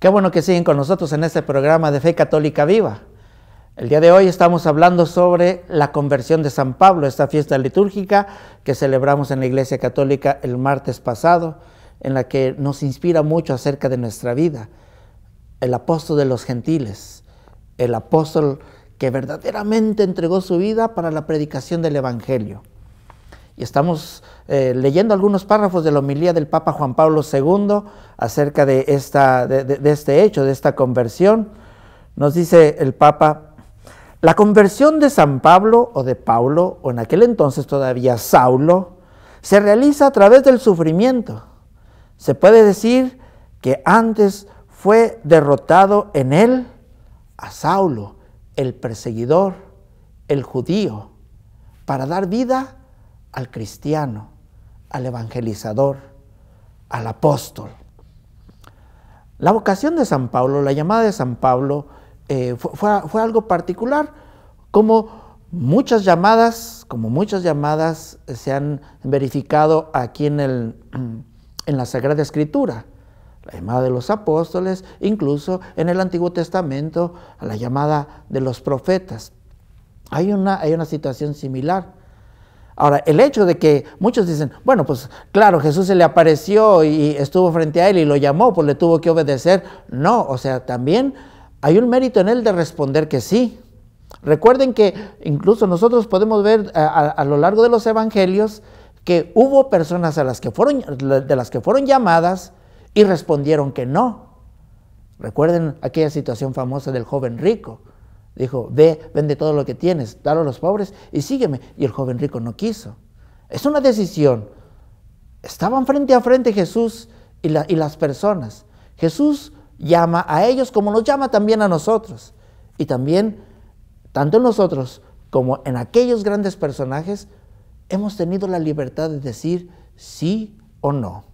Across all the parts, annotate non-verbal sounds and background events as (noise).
Qué bueno que siguen con nosotros en este programa de Fe Católica Viva. El día de hoy estamos hablando sobre la conversión de San Pablo, esta fiesta litúrgica que celebramos en la Iglesia Católica el martes pasado, en la que nos inspira mucho acerca de nuestra vida. El apóstol de los gentiles, el apóstol que verdaderamente entregó su vida para la predicación del Evangelio estamos eh, leyendo algunos párrafos de la homilía del Papa Juan Pablo II acerca de, este hecho, de esta conversión. Nos dice el Papa, la conversión de San Pablo o de Paulo, o en aquel entonces todavía Saulo, se realiza a través del sufrimiento. Se puede decir que antes fue derrotado en él a Saulo, el perseguidor, el judío, para dar vida al cristiano, al evangelizador, al apóstol. La vocación de San Pablo, la llamada de San Pablo, eh, fue, algo particular, como muchas llamadas, como muchas llamadas se han verificado aquí en, (clears throat) en la Sagrada Escritura la llamada de los apóstoles, incluso en el Antiguo Testamento, a la llamada de los profetas. Hay una, hay una situación similar. Ahora, el hecho de que muchos dicen, bueno, pues claro, Jesús se le apareció y estuvo frente a él y lo llamó, pues le tuvo que obedecer. No, o sea, también hay un mérito en él de responder que sí. Recuerden que incluso nosotros podemos ver eh, a, lo largo de los evangelios que hubo personas a las que fueron, de las que fueron llamadas y respondieron que no. Recuerden aquella situación famosa del joven rico dijo, ve, vende todo lo que tienes, dalo a los pobres y sígueme. Y el joven rico no quiso. Es una decisión. Estaban frente a frente Jesús y, y las personas. Jesús llama a ellos como nos llama también a nosotros. Y también, tanto en nosotros como en aquellos grandes personajes, hemos tenido la libertad de decir sí o no.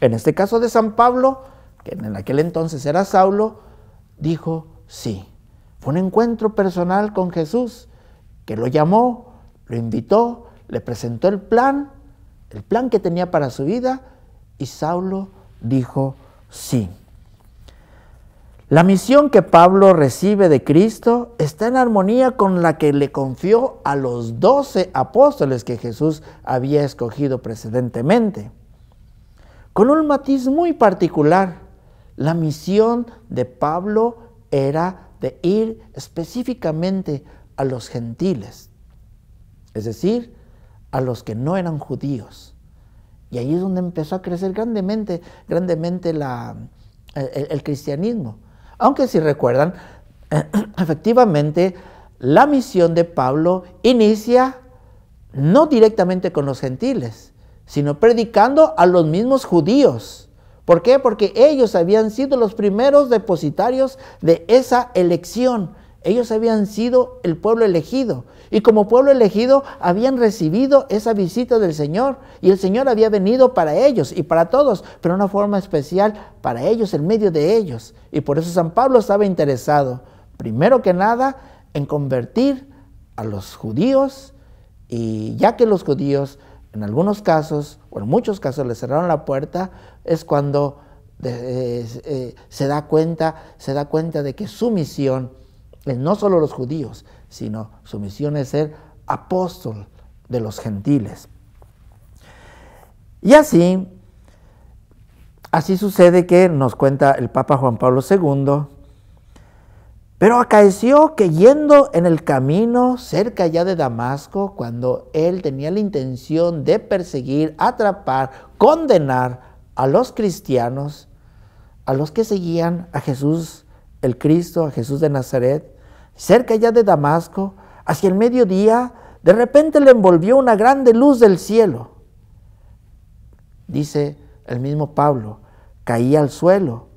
En este caso de San Pablo, que en aquel entonces era Saulo, dijo sí. Fue un encuentro personal con Jesús que lo llamó, lo invitó, le presentó el plan, el plan que tenía para su vida y Saulo dijo sí. La misión que Pablo recibe de Cristo está en armonía con la que le confió a los doce apóstoles que Jesús había escogido precedentemente. Con un matiz muy particular, la misión de Pablo era de ir específicamente a los gentiles, es decir, a los que no eran judíos. Y ahí es donde empezó a crecer grandemente, grandemente el cristianismo. Aunque si recuerdan, (clears throat) efectivamente, la misión de Pablo inicia no directamente con los gentiles, sino predicando a los mismos judíos ¿Por qué? Porque ellos habían sido los primeros depositarios de esa elección. Ellos habían sido el pueblo elegido. Y como pueblo elegido habían recibido esa visita del Señor. Y el Señor había venido para ellos y para todos, pero de una forma especial para ellos, en medio de ellos. Y por eso San Pablo estaba interesado, primero que nada, en convertir a los judíos. Y ya que los judíos en algunos casos, o en muchos casos le cerraron la puerta, es cuando eh, se, da cuenta, se da cuenta de que su misión, es no solo los judíos, sino su misión es ser apóstol de los gentiles. Y así, así sucede que nos cuenta el Papa Juan Pablo II, pero acaeció que yendo en el camino cerca ya de Damasco, cuando él tenía la intención de perseguir, atrapar, condenar a los cristianos, a los que seguían a Jesús el Cristo, a Jesús de Nazaret, cerca ya de Damasco, hacia el mediodía, de repente le envolvió una grande luz del cielo. Dice el mismo Pablo, caí al suelo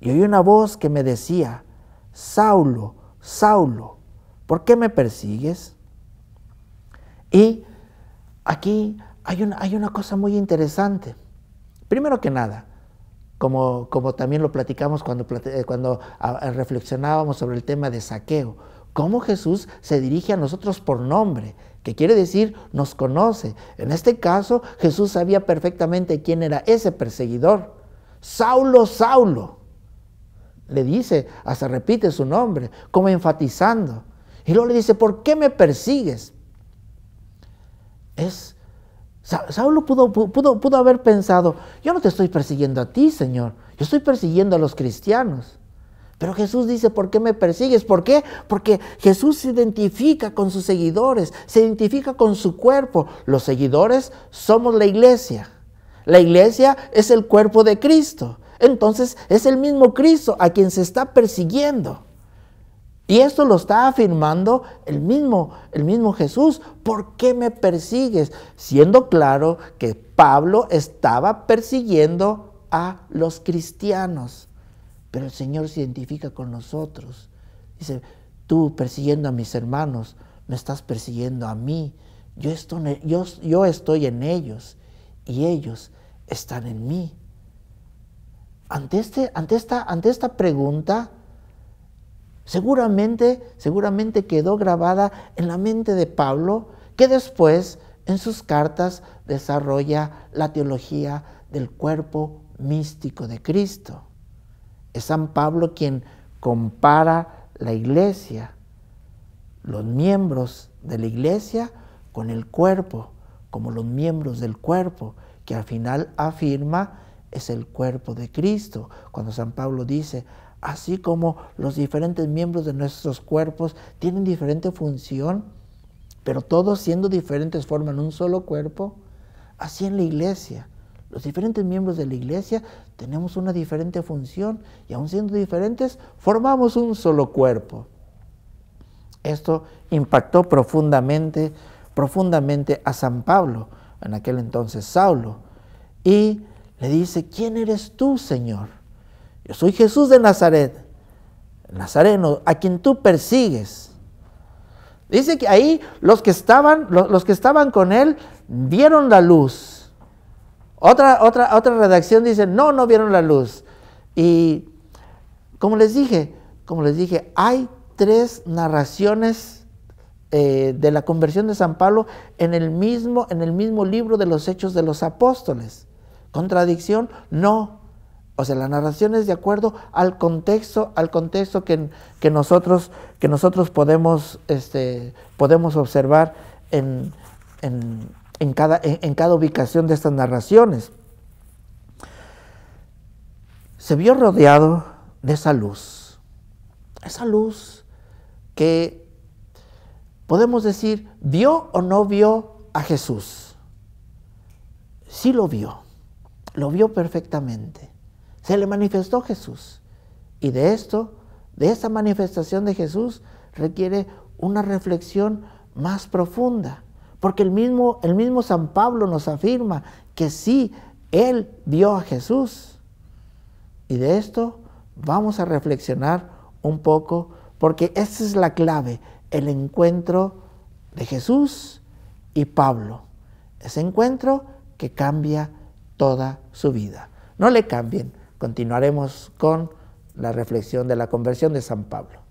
y oí una voz que me decía, Saulo, Saulo, ¿por qué me persigues? Y aquí hay una, cosa muy interesante. Primero que nada, como, también lo platicamos cuando, eh, cuando ah, reflexionábamos sobre el tema de saqueo, cómo Jesús se dirige a nosotros por nombre, que quiere decir nos conoce. En este caso, Jesús sabía perfectamente quién era ese perseguidor. Saulo, Saulo le dice, hasta repite su nombre, como enfatizando. Y luego le dice, ¿por qué me persigues? Es, Saulo pudo, pudo, pudo haber pensado, yo no te estoy persiguiendo a ti, Señor, yo estoy persiguiendo a los cristianos. Pero Jesús dice, ¿por qué me persigues? ¿Por qué? Porque Jesús se identifica con sus seguidores, se identifica con su cuerpo. Los seguidores somos la iglesia. La iglesia es el cuerpo de Cristo entonces es el mismo Cristo a quien se está persiguiendo. Y esto lo está afirmando el mismo, el mismo Jesús. ¿Por qué me persigues? Siendo claro que Pablo estaba persiguiendo a los cristianos. Pero el Señor se identifica con nosotros. Dice, tú persiguiendo a mis hermanos, me estás persiguiendo a mí. Yo yo estoy en ellos y ellos están en mí. Este, ante, esta, esta pregunta, seguramente, seguramente quedó grabada en la mente de Pablo, que después en sus cartas desarrolla la teología del cuerpo místico de Cristo. Es San Pablo quien compara la iglesia, los miembros de la iglesia, con el cuerpo, como los miembros del cuerpo, que al final afirma es el cuerpo de Cristo. Cuando San Pablo dice, así como los diferentes miembros de nuestros cuerpos tienen diferente función, pero todos siendo diferentes forman un solo cuerpo, así en la iglesia. Los diferentes miembros de la iglesia tenemos una diferente función y aun siendo diferentes formamos un solo cuerpo. Esto impactó profundamente, profundamente a San Pablo, en aquel entonces Saulo, y le dice, ¿quién eres tú, Señor? Yo soy Jesús de Nazaret, Nazareno, a quien tú persigues. Dice que ahí los que estaban, los, que estaban con él vieron la luz. Otra, otra, otra redacción dice, no, no vieron la luz. Y como les dije, como les dije, hay tres narraciones eh, de la conversión de San Pablo en el, mismo, en el mismo libro de los Hechos de los Apóstoles. ¿Contradicción? No. O sea, la narración es de acuerdo al contexto, al contexto que, que nosotros, que nosotros podemos, este, podemos observar en, cada, en cada ubicación de estas narraciones. Se vio rodeado de esa luz, esa luz que podemos decir, vio o no vio a Jesús. Sí lo vio lo vio perfectamente. Se le manifestó Jesús. Y de esto, de esta manifestación de Jesús, requiere una reflexión más profunda. Porque el mismo, el mismo San Pablo nos afirma que sí, él vio a Jesús. Y de esto vamos a reflexionar un poco, porque esa es la clave, el encuentro de Jesús y Pablo. Ese encuentro que cambia toda su vida. No le cambien, continuaremos con la reflexión de la conversión de San Pablo.